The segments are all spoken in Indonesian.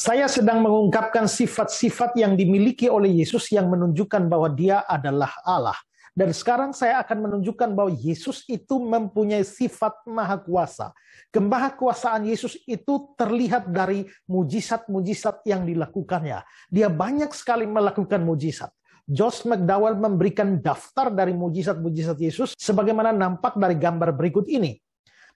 Saya sedang mengungkapkan sifat-sifat yang dimiliki oleh Yesus yang menunjukkan bahwa Dia adalah Allah. Dan sekarang saya akan menunjukkan bahwa Yesus itu mempunyai sifat maha kuasa. Kemahakuasaan Yesus itu terlihat dari mujizat-mujizat yang dilakukannya. Dia banyak sekali melakukan mujizat. Josh McDowell memberikan daftar dari mujizat-mujizat Yesus sebagaimana nampak dari gambar berikut ini.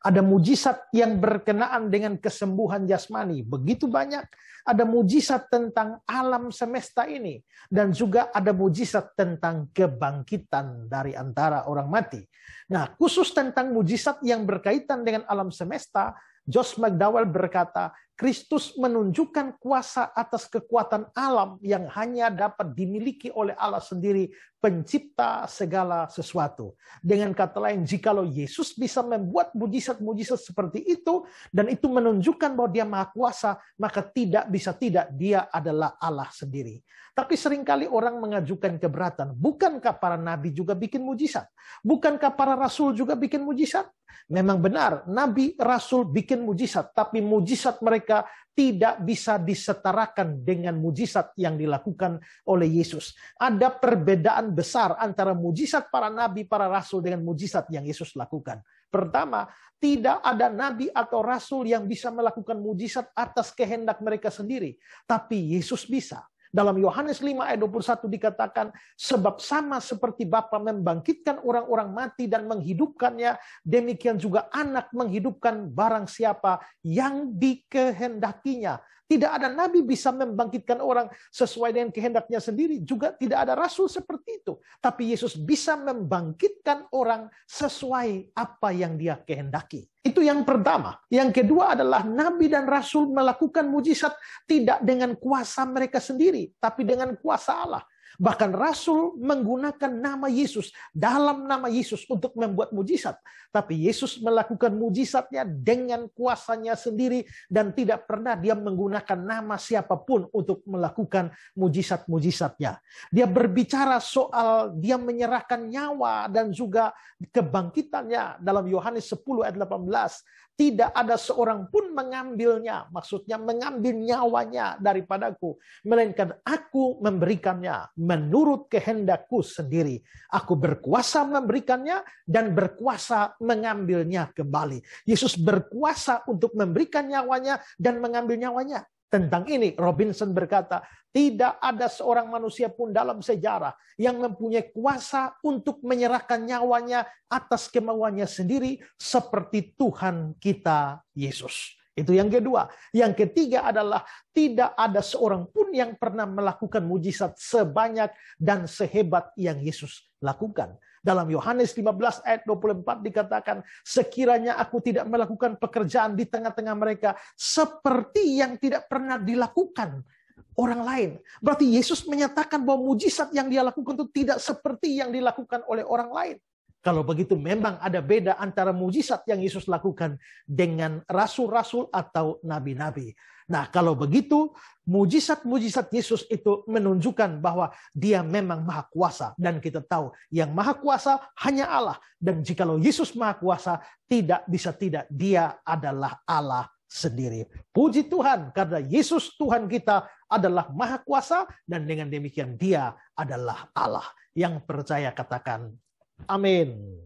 Ada mujizat yang berkenaan dengan kesembuhan jasmani, begitu banyak. Ada mujizat tentang alam semesta ini dan juga ada mujizat tentang kebangkitan dari antara orang mati. Nah, khusus tentang mujizat yang berkaitan dengan alam semesta, Josh McDowell berkata, Kristus menunjukkan kuasa atas kekuatan alam yang hanya dapat dimiliki oleh Allah sendiri, pencipta segala sesuatu. Dengan kata lain, jikalau Yesus bisa membuat mujizat-mujizat seperti itu, dan itu menunjukkan bahwa dia maha kuasa, maka tidak bisa tidak, dia adalah Allah sendiri. Tapi seringkali orang mengajukan keberatan, bukankah para nabi juga bikin mujizat? Bukankah para rasul juga bikin mujizat? Memang benar, nabi rasul bikin mujizat, tapi mujizat mereka tidak bisa disetarakan dengan mujizat yang dilakukan oleh Yesus. Ada perbedaan besar antara mujizat para nabi, para rasul dengan mujizat yang Yesus lakukan. Pertama, tidak ada nabi atau rasul yang bisa melakukan mujizat atas kehendak mereka sendiri, tapi Yesus bisa. Dalam Yohanes 5 ayat 21 dikatakan, sebab sama seperti Bapa membangkitkan orang-orang mati dan menghidupkannya, demikian juga anak menghidupkan barang siapa yang dikehendakinya. Tidak ada nabi bisa membangkitkan orang sesuai dengan kehendaknya sendiri. Juga tidak ada rasul seperti itu. Tapi Yesus bisa membangkitkan orang sesuai apa yang dia kehendaki. Itu yang pertama. Yang kedua adalah nabi dan rasul melakukan mujizat tidak dengan kuasa mereka sendiri, tapi dengan kuasa Allah. Bahkan Rasul menggunakan nama Yesus, dalam nama Yesus untuk membuat mujizat. Tapi Yesus melakukan mujizatnya dengan kuasanya sendiri dan tidak pernah dia menggunakan nama siapapun untuk melakukan mujizat-mujizatnya. Dia berbicara soal dia menyerahkan nyawa dan juga kebangkitannya dalam Yohanes 10 ayat 18. Tidak ada seorang pun mengambilnya, maksudnya mengambil nyawanya daripadaku, melainkan aku memberikannya menurut kehendakku sendiri. Aku berkuasa memberikannya dan berkuasa mengambilnya kembali. Yesus berkuasa untuk memberikan nyawanya dan mengambil nyawanya. Tentang ini Robinson berkata, tidak ada seorang manusia pun dalam sejarah yang mempunyai kuasa untuk menyerahkan nyawanya atas kemauannya sendiri seperti Tuhan kita Yesus. Itu yang kedua. Yang ketiga adalah tidak ada seorang pun yang pernah melakukan mujizat sebanyak dan sehebat yang Yesus lakukan. Dalam Yohanes 15 ayat 24 dikatakan, sekiranya aku tidak melakukan pekerjaan di tengah-tengah mereka seperti yang tidak pernah dilakukan orang lain. Berarti Yesus menyatakan bahwa mujizat yang dia lakukan itu tidak seperti yang dilakukan oleh orang lain. Kalau begitu memang ada beda antara mujizat yang Yesus lakukan dengan rasul-rasul atau nabi-nabi. Nah kalau begitu mujizat-mujizat Yesus itu menunjukkan bahwa dia memang maha kuasa. Dan kita tahu yang maha kuasa hanya Allah. Dan jikalau Yesus maha kuasa tidak bisa tidak dia adalah Allah sendiri. Puji Tuhan karena Yesus Tuhan kita adalah maha kuasa dan dengan demikian dia adalah Allah. Yang percaya katakan Amin.